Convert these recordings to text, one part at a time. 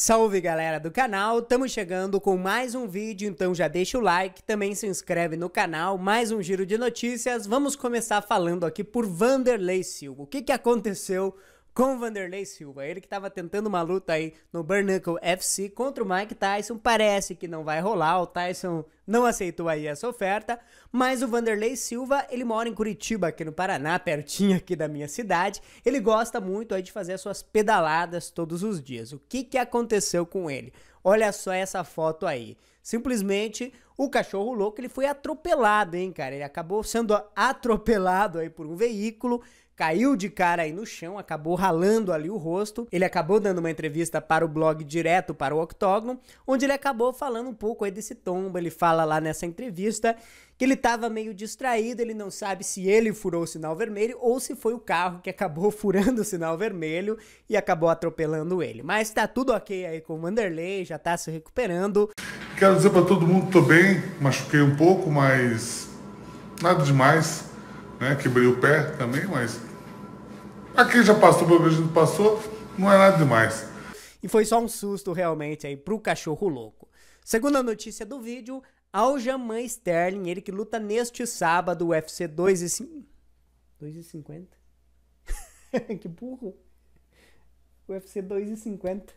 Salve galera do canal, estamos chegando com mais um vídeo, então já deixa o like, também se inscreve no canal, mais um giro de notícias. Vamos começar falando aqui por Vanderlei Silva. O que, que aconteceu com Vanderlei Silva. Ele que estava tentando uma luta aí no Burnuckle FC contra o Mike Tyson. Parece que não vai rolar, o Tyson não aceitou aí essa oferta, mas o Vanderlei Silva, ele mora em Curitiba, aqui no Paraná, pertinho aqui da minha cidade. Ele gosta muito aí de fazer as suas pedaladas todos os dias. O que que aconteceu com ele? Olha só essa foto aí. Simplesmente o cachorro louco ele foi atropelado, hein, cara? Ele acabou sendo atropelado aí por um veículo, caiu de cara aí no chão, acabou ralando ali o rosto. Ele acabou dando uma entrevista para o blog direto para o Octógono, onde ele acabou falando um pouco aí desse tombo. Ele fala lá nessa entrevista que ele estava meio distraído, ele não sabe se ele furou o sinal vermelho ou se foi o carro que acabou furando o sinal vermelho e acabou atropelando ele. Mas tá tudo ok aí com o Vanderlei, já tá se recuperando. Quero dizer para todo mundo que tô bem, machuquei um pouco, mas nada demais, né? Quebrei o pé também, mas aqui já passou, o menos já passou, não é nada demais. E foi só um susto realmente aí pro cachorro louco. Segundo a notícia do vídeo, Aljamain Sterling, ele que luta neste sábado, UFC 2 e 5... 2,50? que burro. UFC 2,50.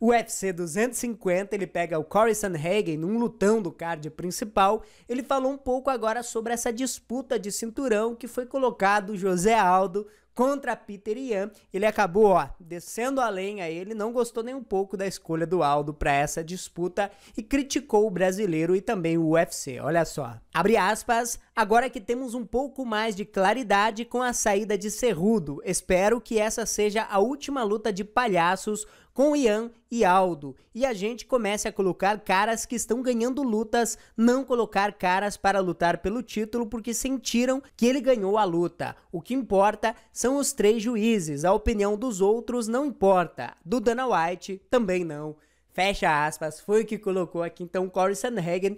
O UFC 250, ele pega o Corey Sanhagen num lutão do card principal. Ele falou um pouco agora sobre essa disputa de cinturão que foi colocado José Aldo contra Peter Ian. Ele acabou, ó, descendo a lenha. Ele não gostou nem um pouco da escolha do Aldo para essa disputa e criticou o brasileiro e também o UFC. Olha só. Abre aspas. Agora que temos um pouco mais de claridade com a saída de Cerrudo, espero que essa seja a última luta de palhaços com Ian e Aldo, e a gente comece a colocar caras que estão ganhando lutas, não colocar caras para lutar pelo título porque sentiram que ele ganhou a luta. O que importa são os três juízes, a opinião dos outros não importa, do Dana White também não. Fecha aspas, foi o que colocou aqui então Corey Sanhagen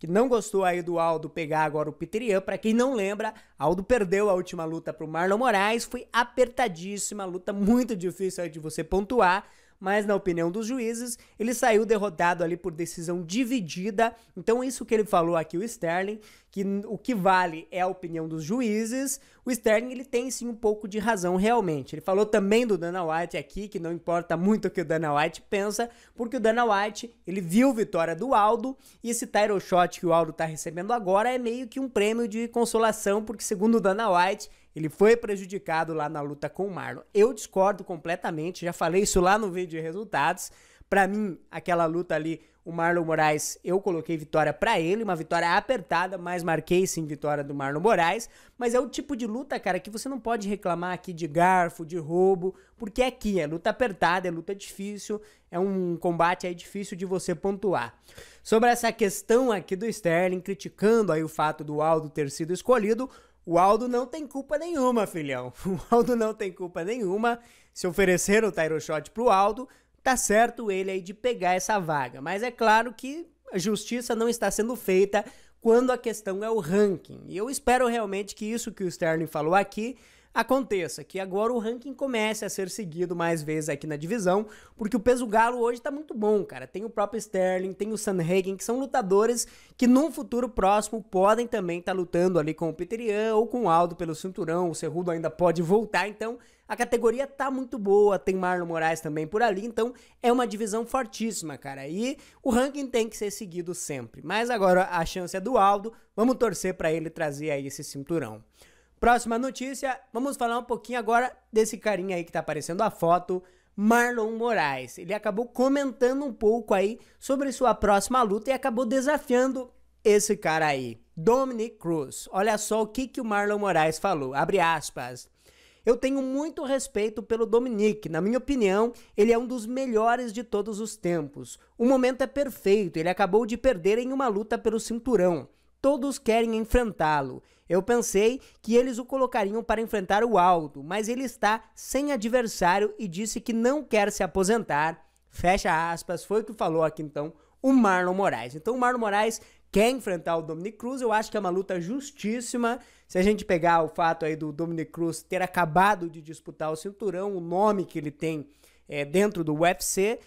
que não gostou aí do Aldo pegar agora o Piterian. Para Pra quem não lembra, Aldo perdeu a última luta pro Marlon Moraes. Foi apertadíssima, luta muito difícil aí de você pontuar mas na opinião dos juízes, ele saiu derrotado ali por decisão dividida. Então, isso que ele falou aqui, o Sterling, que o que vale é a opinião dos juízes. O Sterling ele tem sim um pouco de razão realmente. Ele falou também do Dana White aqui que não importa muito o que o Dana White pensa, porque o Dana White ele viu vitória do Aldo e esse title shot que o Aldo está recebendo agora é meio que um prêmio de consolação, porque segundo o Dana White ele foi prejudicado lá na luta com o Marlon. Eu discordo completamente, já falei isso lá no vídeo de resultados. Para mim, aquela luta ali, o Marlon Moraes, eu coloquei vitória para ele, uma vitória apertada, mas marquei sim vitória do Marlon Moraes. Mas é o tipo de luta, cara, que você não pode reclamar aqui de garfo, de roubo, porque é aqui é luta apertada, é luta difícil, é um combate aí difícil de você pontuar. Sobre essa questão aqui do Sterling, criticando aí o fato do Aldo ter sido escolhido, o Aldo não tem culpa nenhuma, filhão. O Aldo não tem culpa nenhuma. Se ofereceram o Tyro Shot pro Aldo, tá certo ele aí de pegar essa vaga. Mas é claro que a justiça não está sendo feita quando a questão é o ranking. E eu espero realmente que isso que o Sterling falou aqui aconteça, que agora o ranking comece a ser seguido mais vezes aqui na divisão, porque o peso galo hoje tá muito bom, cara. Tem o próprio Sterling, tem o Sanhagen, que são lutadores que num futuro próximo podem também estar tá lutando ali com o Peter Ian ou com o Aldo pelo cinturão, o Cerrudo ainda pode voltar, então a categoria tá muito boa, tem Marlon Moraes também por ali, então é uma divisão fortíssima, cara. E o ranking tem que ser seguido sempre. Mas agora a chance é do Aldo, vamos torcer para ele trazer aí esse cinturão. Próxima notícia, vamos falar um pouquinho agora desse carinha aí que tá aparecendo a foto, Marlon Moraes. Ele acabou comentando um pouco aí sobre sua próxima luta e acabou desafiando esse cara aí, Dominic Cruz. Olha só o que, que o Marlon Moraes falou, abre aspas. Eu tenho muito respeito pelo Dominic. Na minha opinião, ele é um dos melhores de todos os tempos. O momento é perfeito. Ele acabou de perder em uma luta pelo cinturão. Todos querem enfrentá-lo. Eu pensei que eles o colocariam para enfrentar o Aldo, mas ele está sem adversário e disse que não quer se aposentar. Fecha aspas, foi o que falou aqui então o Marlon Moraes. Então o Marlon Moraes quer enfrentar o Dominic Cruz, eu acho que é uma luta justíssima. Se a gente pegar o fato aí do Dominic Cruz ter acabado de disputar o cinturão, o nome que ele tem é, dentro do UFC.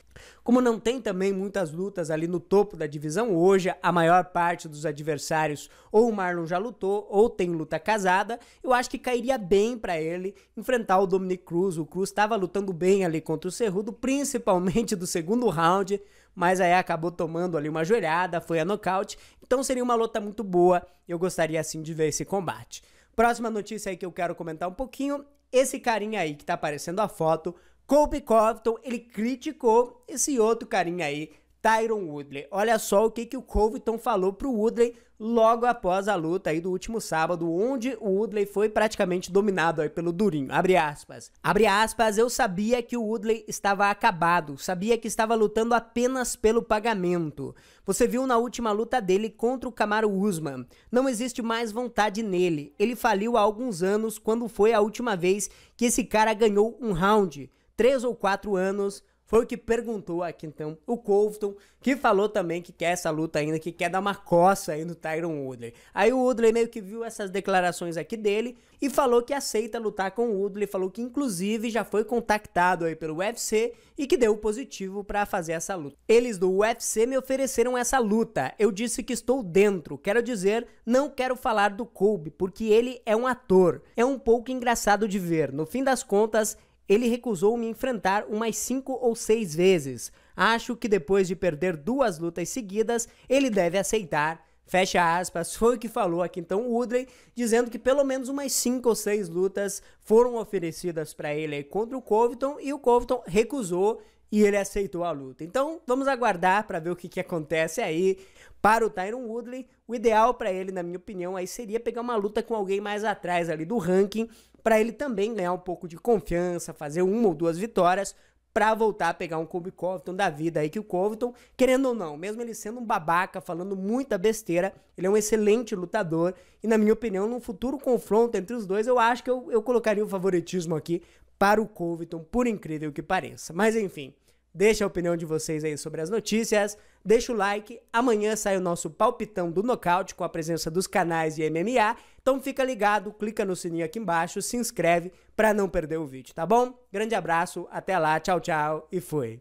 Como não tem também muitas lutas ali no topo da divisão hoje, a maior parte dos adversários ou o Marlon já lutou ou tem luta casada, eu acho que cairia bem para ele enfrentar o Dominic Cruz. O Cruz estava lutando bem ali contra o Cerrudo, principalmente do segundo round, mas aí acabou tomando ali uma joelhada, foi a nocaute. Então seria uma luta muito boa, eu gostaria assim de ver esse combate. Próxima notícia aí que eu quero comentar um pouquinho, esse carinha aí que tá aparecendo a foto Colby Covington, ele criticou esse outro carinha aí, Tyron Woodley. Olha só o que, que o Covington falou pro Woodley logo após a luta aí do último sábado, onde o Woodley foi praticamente dominado aí pelo Durinho. Abre aspas. Abre aspas, eu sabia que o Woodley estava acabado, sabia que estava lutando apenas pelo pagamento. Você viu na última luta dele contra o Camaro Usman. Não existe mais vontade nele. Ele faliu há alguns anos quando foi a última vez que esse cara ganhou um round três ou quatro anos, foi o que perguntou aqui então o Colton, que falou também que quer essa luta ainda, que quer dar uma coça aí no Tyron Woodley. Aí o Woodley meio que viu essas declarações aqui dele e falou que aceita lutar com o Woodley, falou que inclusive já foi contactado aí pelo UFC e que deu positivo para fazer essa luta. Eles do UFC me ofereceram essa luta. Eu disse que estou dentro. Quero dizer, não quero falar do Colby, porque ele é um ator. É um pouco engraçado de ver. No fim das contas, ele recusou me enfrentar umas cinco ou seis vezes. Acho que depois de perder duas lutas seguidas, ele deve aceitar. Fecha aspas, foi o que falou aqui então Woodley, dizendo que pelo menos umas 5 ou 6 lutas foram oferecidas para ele contra o Covington e o Covington recusou e ele aceitou a luta. Então, vamos aguardar para ver o que, que acontece aí. Para o Tyron Woodley, o ideal para ele, na minha opinião, aí seria pegar uma luta com alguém mais atrás ali do ranking, para ele também ganhar um pouco de confiança, fazer uma ou duas vitórias, para voltar a pegar um Kobe Covington da vida aí que o Covington, querendo ou não, mesmo ele sendo um babaca, falando muita besteira, ele é um excelente lutador e na minha opinião, num futuro confronto entre os dois, eu acho que eu, eu colocaria o favoritismo aqui para o Covington, por incrível que pareça. Mas enfim, Deixa a opinião de vocês aí sobre as notícias. Deixa o like. Amanhã sai o nosso palpitão do nocaute com a presença dos canais de MMA. Então fica ligado, clica no sininho aqui embaixo, se inscreve para não perder o vídeo, tá bom? Grande abraço, até lá, tchau, tchau e fui.